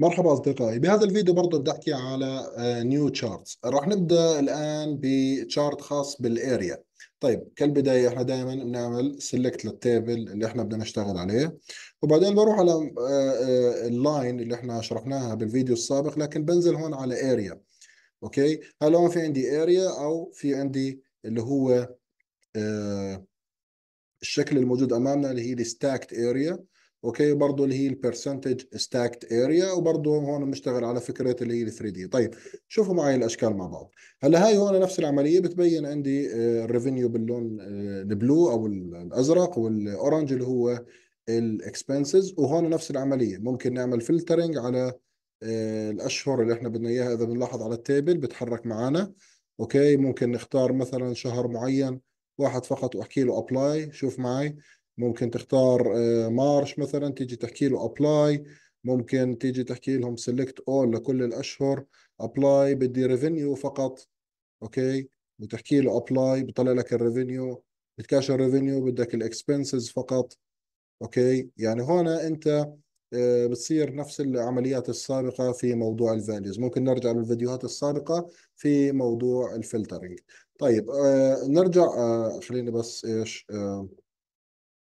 مرحبا أصدقائي بهذا الفيديو برضه بدي أحكي على نيو آه، تشارتس راح نبدأ الآن بشارت خاص بالاريا طيب كالبداية احنا دائما بنعمل سيلكت للتيبل اللي احنا بدنا نشتغل عليه وبعدين بروح على آه، آه، اللاين اللي احنا شرحناها بالفيديو السابق لكن بنزل هون على اريا اوكي هلا هون في عندي اريا او في عندي اللي هو الشكل الموجود امامنا اللي هي الستاكت اريا اوكي برضه اللي هي البرسنتج ستاكت اريا وبرضه هون بنشتغل على فكره اللي هي 3 دي طيب شوفوا معي الاشكال مع بعض هلا هاي هون نفس العمليه بتبين عندي الريفينيو آه، باللون آه، البلو او الازرق والاورنج اللي هو الاكسبنسز وهون نفس العمليه ممكن نعمل فلترنج على آه، الاشهر اللي احنا بدنا اياها اذا بنلاحظ على التيبل بتحرك معنا اوكي ممكن نختار مثلا شهر معين واحد فقط واحكي له ابلاي شوف معي ممكن تختار آه، مارش مثلا تيجي تحكي له ابلاي ممكن تيجي تحكي لهم سيلكت اول لكل الاشهر ابلاي بدي ريفينيو فقط اوكي بتحكي له ابلاي بطلع لك الريفينيو بتكاش الريفينيو بدك الاكسبنسز فقط اوكي يعني هون انت آه، بتصير نفس العمليات السابقة في موضوع الفاليوز ممكن نرجع للفيديوهات السابقة في موضوع الفلترنج طيب آه، نرجع خليني بس ايش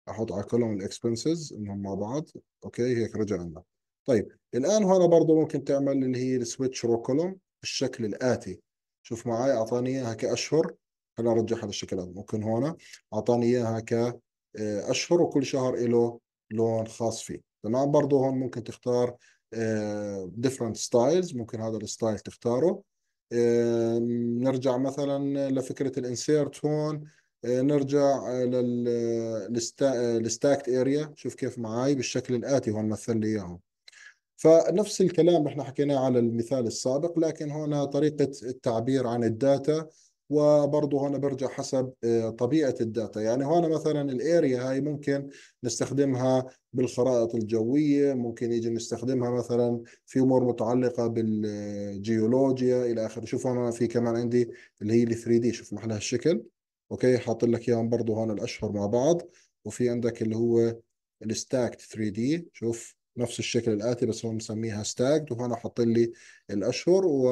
احط على كولوم الاكسبنسز انهم مع بعض اوكي هيك رجع لنا طيب الان هنا برضه ممكن تعمل اللي هي السويتش رو كولوم بالشكل الاتي شوف معي اعطاني اياها كاشهر خلينا نرجعها للشكل هذا ممكن هون اعطاني اياها كاشهر آه، وكل شهر له لون خاص فيه تمام برضه هون ممكن تختار ديفرنت آه، ستايلز ممكن هذا الستايل تختاره آه، نرجع مثلا لفكره الانسيرت هون آه، نرجع آه، للستاكت آه، اريا شوف كيف معي بالشكل الاتي هون مثل لي اياهم فنفس الكلام احنا حكيناه على المثال السابق لكن هنا طريقة التعبير عن الداتا وبرضه هنا برجع حسب طبيعة الداتا يعني هنا مثلا الاريا هاي ممكن نستخدمها بالخرائط الجوية ممكن يجي نستخدمها مثلا في أمور متعلقة بالجيولوجيا إلى آخره شوف هنا في كمان عندي اللي هي 3 دي شوف محلها الشكل اوكي حاطط لك اياهم برضه هون الاشهر مع بعض وفي عندك اللي هو الستاكت 3 دي شوف نفس الشكل الاتي بس هو مسميها ستاكت وهنا حاط لي الاشهر و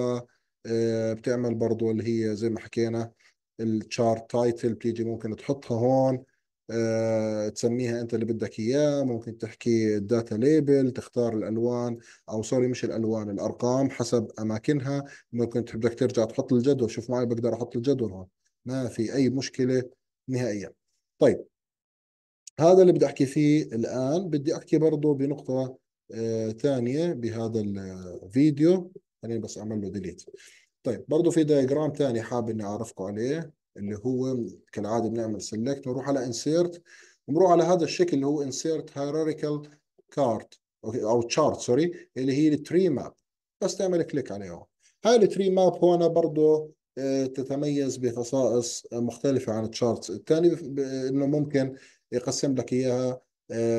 آه، بتعمل برضه اللي هي زي ما حكينا الشارت تايتل بتيجي ممكن تحطها هون آه، تسميها انت اللي بدك اياه ممكن تحكي الداتا ليبل تختار الالوان او سوري مش الالوان الارقام حسب اماكنها ممكن بدك ترجع تحط الجدول شوف معي بقدر احط الجدول هون ما في اي مشكله نهائيا طيب هذا اللي بدي احكي فيه الان بدي احكي برضه بنقطه آه، ثانيه آه بهذا الفيديو خليني بس اعمل له ديليت طيب برضه في دياجرام ثاني حاب اني اعرفكم عليه اللي هو كالعاده بنعمل سيلكت ونروح على انسيرت بنروح على هذا الشكل اللي هو انسيرت هيراريكال كارت او تشارت سوري اللي هي التري ماب بس تعمل كليك عليه هاي التري ماب هون برضه تتميز بخصائص مختلفة عن التشارتس الثاني انه ممكن يقسم لك اياها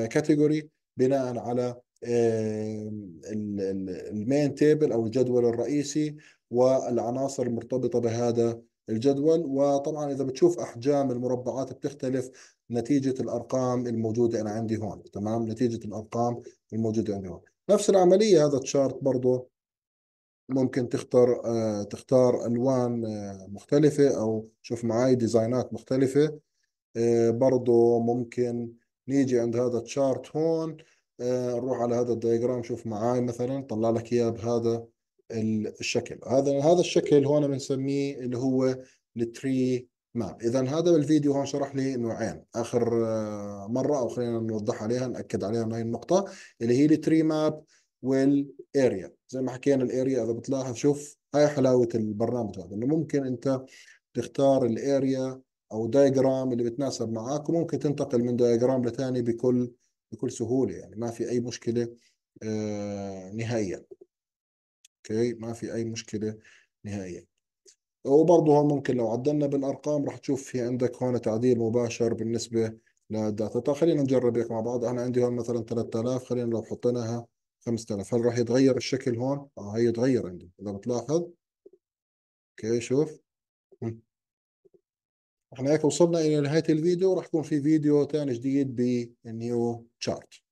كاتيجوري آه، بناء على المين تيبل او الجدول الرئيسي والعناصر المرتبطة بهذا الجدول وطبعا اذا بتشوف احجام المربعات بتختلف نتيجة الارقام الموجودة انا عندي هون تمام نتيجة الارقام الموجودة عندي هون نفس العملية هذا التشارت برضه ممكن تختار آه، تختار الوان آه، مختلفه او شوف معي ديزاينات مختلفه آه، برضه ممكن نيجي عند هذا التشارت هون نروح على هذا الدياجرام شوف معي مثلا طلع لك اياه بهذا الشكل هذا هذا الشكل هون بنسميه اللي هو التري ماب اذا هذا الفيديو هون شرح لي نوعين اخر مره او خلينا نوضح عليها ناكد عليها هاي النقطه اللي هي التري ماب والاريا زي ما حكينا الاريا اذا بتلاحظ شوف هاي حلاوه البرنامج هذا انه ممكن انت تختار الاريا او دايجرام اللي بتناسب معك وممكن تنتقل من دايجرام لثاني بكل بكل سهوله يعني ما في اي مشكله آه، نهائيا اوكي ما في اي مشكله نهائيا وبرضه هون ممكن لو عدلنا بالارقام راح تشوف في عندك هون تعديل مباشر بالنسبه للداتا طيب خلينا نجرب هيك مع بعض انا عندي هون مثلا 3000 خلينا لو حطيناها 5000 هل راح يتغير الشكل هون؟ اه تغير عندي اذا بتلاحظ اوكي شوف احنا هيك وصلنا الى نهايه الفيديو راح يكون في فيديو ثاني جديد بالنيو تشارت